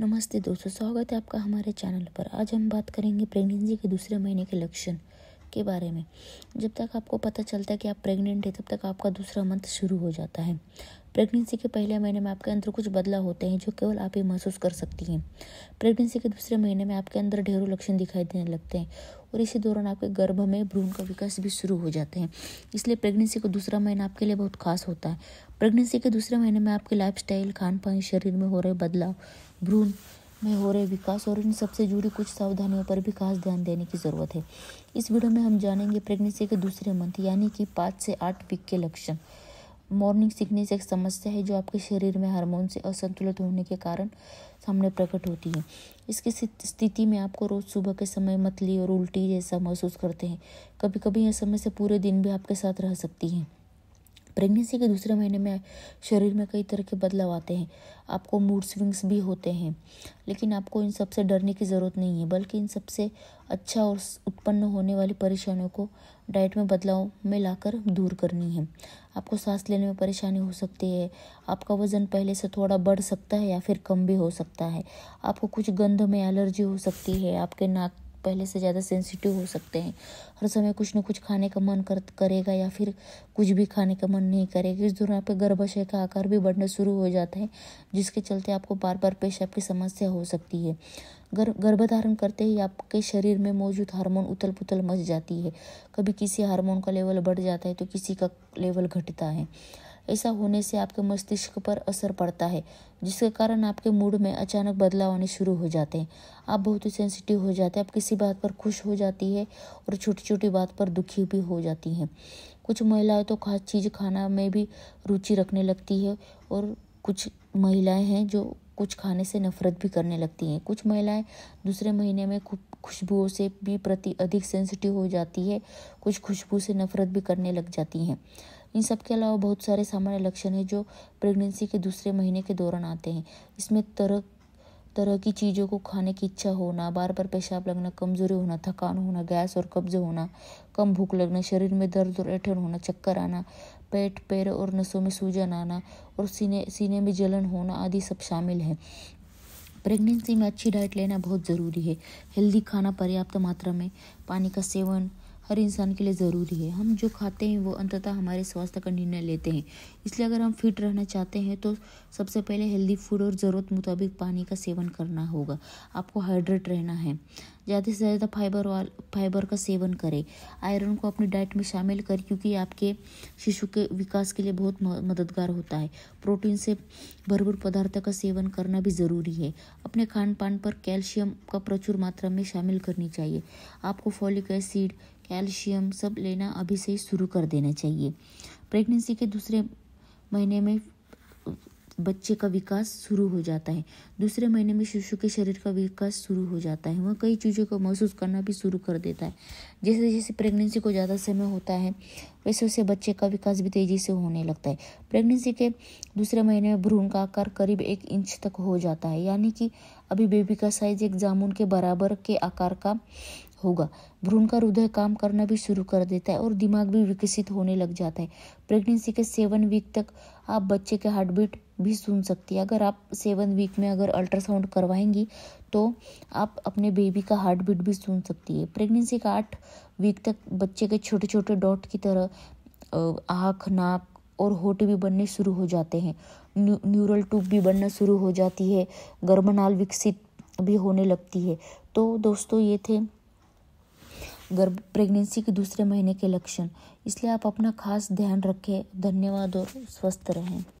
नमस्ते दोस्तों स्वागत है आपका हमारे चैनल पर आज हम बात करेंगे प्रेगनेंसी के दूसरे महीने के लक्षण के बारे में जब तक आपको पता चलता है कि आप प्रेग्नेंट है तब तक आपका दूसरा मंथ शुरू हो जाता है प्रेगनेंसी के पहले महीने में आपके अंदर कुछ बदलाव होते हैं जो केवल आप ही महसूस कर सकती हैं प्रेगनेंसी के दूसरे महीने में आपके अंदर ढेरों लक्षण दिखाई देने लगते हैं और इसी दौरान आपके गर्भ में भ्रूण का विकास भी शुरू हो जाते हैं इसलिए प्रेगनेंसी का दूसरा महीना आपके लिए बहुत खास होता है प्रेगनेंसी के दूसरे महीने में आपके स्टाइल खान पान शरीर में हो रहे बदलाव भ्रूण में हो रहे विकास और इन सबसे जुड़ी कुछ सावधानियों पर भी खास ध्यान देने की ज़रूरत है इस वीडियो में हम जानेंगे प्रेगनेंसी के दूसरे मंथ यानी कि पाँच से आठ वीक के लक्षण मॉर्निंग सिकनेस एक समस्या है जो आपके शरीर में हार्मोन से असंतुलित होने के कारण सामने प्रकट होती है इसकी स्थिति में आपको रोज़ सुबह के समय मतली और उल्टी जैसा महसूस करते हैं कभी कभी यह समय से पूरे दिन भी आपके साथ रह सकती है प्रेगनेंसी के दूसरे महीने में शरीर में कई तरह के बदलाव आते हैं आपको मूड स्विंग्स भी होते हैं लेकिन आपको इन सबसे डरने की ज़रूरत नहीं है बल्कि इन सबसे अच्छा और उत्पन्न होने वाली परेशानियों को डाइट में बदलाव में लाकर दूर करनी है आपको सांस लेने में परेशानी हो सकती है आपका वज़न पहले से थोड़ा बढ़ सकता है या फिर कम भी हो सकता है आपको कुछ गंध में एलर्जी हो सकती है आपके नाक पहले से ज़्यादा सेंसिटिव हो सकते हैं हर समय कुछ ना कुछ खाने का मन कर करेगा या फिर कुछ भी खाने का मन नहीं करेगा इस दौरान आपके गर्भाशय का आकार भी बढ़ना शुरू हो जाता है जिसके चलते आपको बार बार पेशाब की समस्या हो सकती है गर, गर्भधारण करते ही आपके शरीर में मौजूद हार्मोन उथल पुथल मच जाती है कभी किसी हार्मोन का लेवल बढ़ जाता है तो किसी का लेवल घटता है ऐसा होने से आपके मस्तिष्क पर असर पड़ता है जिसके कारण आपके मूड में अचानक बदलाव आने शुरू हो जाते हैं आप बहुत ही सेंसिटिव हो जाते हैं आप किसी बात पर खुश हो जाती है और छोटी छोटी बात पर दुखी भी हो जाती हैं कुछ महिलाएं तो खास चीज़ खाना में भी रुचि रखने लगती है और कुछ महिलाएं हैं जो कुछ खाने से नफरत भी करने लगती हैं कुछ महिलाएं दूसरे महीने में खुशबुओं से भी प्रति अधिक सेंसिटिव हो जाती है कुछ खुशबू से नफरत भी करने लग जाती हैं इन सब के अलावा बहुत सारे सामान्य लक्षण हैं जो प्रेगनेंसी के दूसरे महीने के दौरान आते हैं इसमें तरह तरह की चीज़ों को खाने की इच्छा होना बार बार पेशाब लगना कमजोरी होना थकान होना गैस और कब्ज होना कम भूख लगना शरीर में दर्द और ऐठन होना चक्कर आना पेट पैर और नसों में सूजन आना और सीने सीने में जलन होना आदि सब शामिल है प्रेगनेंसी में अच्छी डाइट लेना बहुत ज़रूरी है हेल्दी खाना पर्याप्त मात्रा में पानी का सेवन हर इंसान के लिए ज़रूरी है हम जो खाते हैं वो अंततः हमारे स्वास्थ्य का निर्णय लेते हैं इसलिए अगर हम फिट रहना चाहते हैं तो सबसे पहले हेल्दी फूड और ज़रूरत मुताबिक पानी का सेवन करना होगा आपको हाइड्रेट रहना है ज़्यादा से ज़्यादा फाइबर वाल फाइबर का सेवन करें आयरन को अपनी डाइट में शामिल करें क्योंकि आपके शिशु के विकास के लिए बहुत मददगार होता है प्रोटीन से भरपूर पदार्थ का सेवन करना भी ज़रूरी है अपने खान पान पर कैल्शियम का प्रचुर मात्रा में शामिल करनी चाहिए आपको फॉलिक एसिड कैल्शियम सब लेना अभी से ही शुरू कर देना चाहिए प्रेगनेंसी के दूसरे महीने में बच्चे का विकास शुरू हो जाता है दूसरे महीने में शिशु के शरीर का विकास शुरू हो जाता है वह कई चीज़ों को महसूस करना भी शुरू कर देता है जैसे जैसे प्रेगनेंसी को ज़्यादा समय होता है वैसे वैसे बच्चे का विकास भी तेज़ी से होने लगता है प्रेगनेंसी के दूसरे महीने में भ्रूण का आकार करीब एक इंच तक हो जाता है यानी कि अभी बेबी का साइज एक जामुन के बराबर के आकार का होगा भ्रूण का हृदय काम करना भी शुरू कर देता है और दिमाग भी विकसित होने लग जाता है प्रेगनेंसी के सेवन वीक तक आप बच्चे के हार्ट बीट भी सुन सकती है अगर आप सेवन वीक में अगर अल्ट्रासाउंड करवाएंगी तो आप अपने बेबी का हार्ट बीट भी सुन सकती है प्रेगनेंसी का आठ वीक तक बच्चे के छोटे छोटे डॉट की तरह आँख नाक और होट भी बनने शुरू हो जाते हैं न्यू, न्यूरल ट्यूब भी बनना शुरू हो जाती है गर्भनाल विकसित भी होने लगती है तो दोस्तों ये थे गर्भ प्रेगनेंसी के दूसरे महीने के लक्षण इसलिए आप अपना खास ध्यान रखें धन्यवाद और स्वस्थ रहें